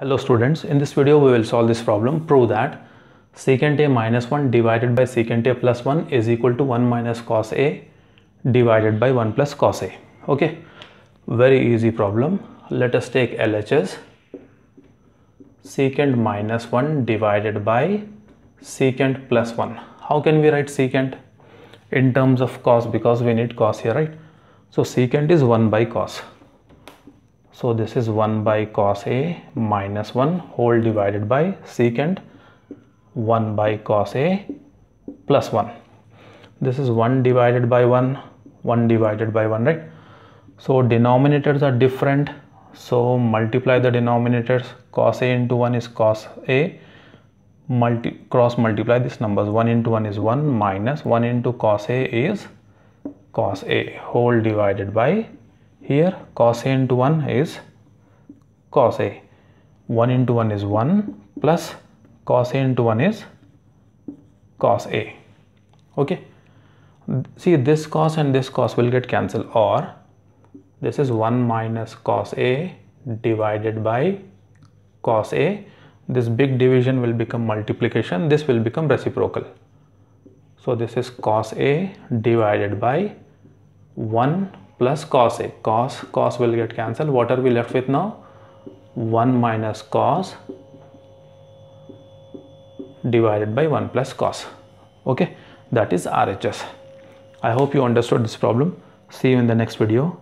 Hello students, in this video we will solve this problem. Prove that secant a minus 1 divided by secant a plus 1 is equal to 1 minus cos a divided by 1 plus cos a. Okay, very easy problem. Let us take LHS. Secant minus 1 divided by secant plus 1. How can we write secant? In terms of cos because we need cos here, right? So secant is 1 by cos so this is 1 by cos A minus 1 whole divided by secant 1 by cos A plus 1. This is 1 divided by 1, 1 divided by 1, right? So denominators are different. So multiply the denominators cos A into 1 is cos A. Multi cross multiply these numbers 1 into 1 is 1 minus 1 into cos A is cos A whole divided by here cosine into 1 is cos a 1 into 1 is 1 plus cosine into 1 is cos a okay see this cos and this cos will get cancelled or this is 1 minus cos a divided by cos a this big division will become multiplication this will become reciprocal so this is cos a divided by 1 plus cos A. Cos, cos will get cancelled. What are we left with now? 1 minus cos divided by 1 plus cos. Okay, that is RHS. I hope you understood this problem. See you in the next video.